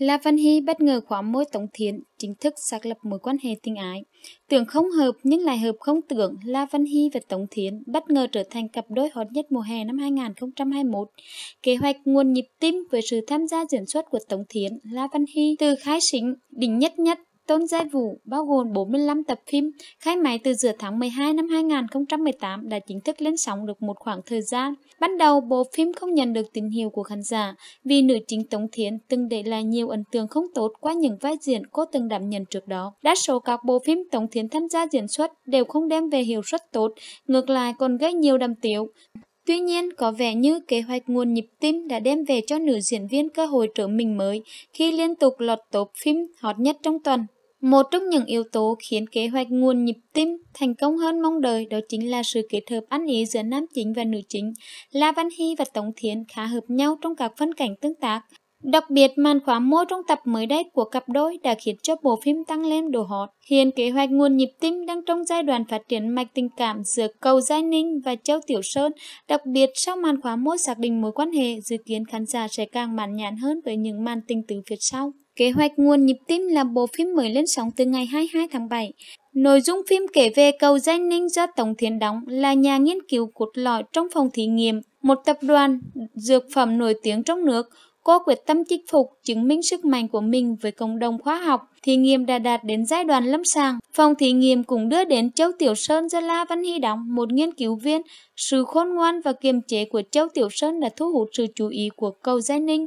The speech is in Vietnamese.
La Văn Hy bất ngờ khóa môi Tống Thiến, chính thức xác lập mối quan hệ tình ái. Tưởng không hợp nhưng lại hợp không tưởng, La Văn Hy và Tống Thiến bất ngờ trở thành cặp đôi hot nhất mùa hè năm 2021. Kế hoạch nguồn nhịp tim với sự tham gia diễn xuất của Tống Thiến, La Văn Hy từ khai sinh, đỉnh nhất nhất Tôn Giai Vũ bao gồm 45 tập phim, khai máy từ giữa tháng 12 năm 2018 đã chính thức lên sóng được một khoảng thời gian. Ban đầu, bộ phim không nhận được tín hiệu của khán giả vì nữ chính Tống Thiến từng để lại nhiều ấn tượng không tốt qua những vai diễn cô từng đảm nhận trước đó. Đa số các bộ phim Tống Thiến tham gia diễn xuất đều không đem về hiệu suất tốt, ngược lại còn gây nhiều đàm tiếu. Tuy nhiên, có vẻ như kế hoạch nguồn nhịp tim đã đem về cho nữ diễn viên cơ hội trở mình mới khi liên tục lọt top phim hot nhất trong tuần. Một trong những yếu tố khiến kế hoạch nguồn nhịp tim thành công hơn mong đợi đó chính là sự kết hợp ăn ý giữa nam chính và nữ chính. La Văn Hy và Tống Thiến khá hợp nhau trong các phân cảnh tương tác. Đặc biệt, màn khóa môi trong tập mới đây của cặp đôi đã khiến cho bộ phim tăng lên độ hot. Hiện kế hoạch nguồn nhịp tim đang trong giai đoạn phát triển mạch tình cảm giữa Cầu Giai Ninh và Châu Tiểu Sơn. Đặc biệt, sau màn khóa môi xác định mối quan hệ, dự kiến khán giả sẽ càng mãn nhãn hơn với những màn tình tứ phía sau. Kế hoạch nguồn nhịp tim là bộ phim mới lên sóng từ ngày 22 tháng 7. Nội dung phim kể về cầu danh ninh do Tổng Thiến đóng là nhà nghiên cứu cốt lõi trong phòng thí nghiệm, một tập đoàn dược phẩm nổi tiếng trong nước. Cô quyết tâm chinh phục, chứng minh sức mạnh của mình với cộng đồng khoa học. Thí nghiệm đã đạt đến giai đoạn lâm sàng. Phòng thí nghiệm cũng đưa đến Châu Tiểu Sơn do La Văn Hy đóng, một nghiên cứu viên. Sự khôn ngoan và kiềm chế của Châu Tiểu Sơn đã thu hút sự chú ý của cầu Giai Ninh.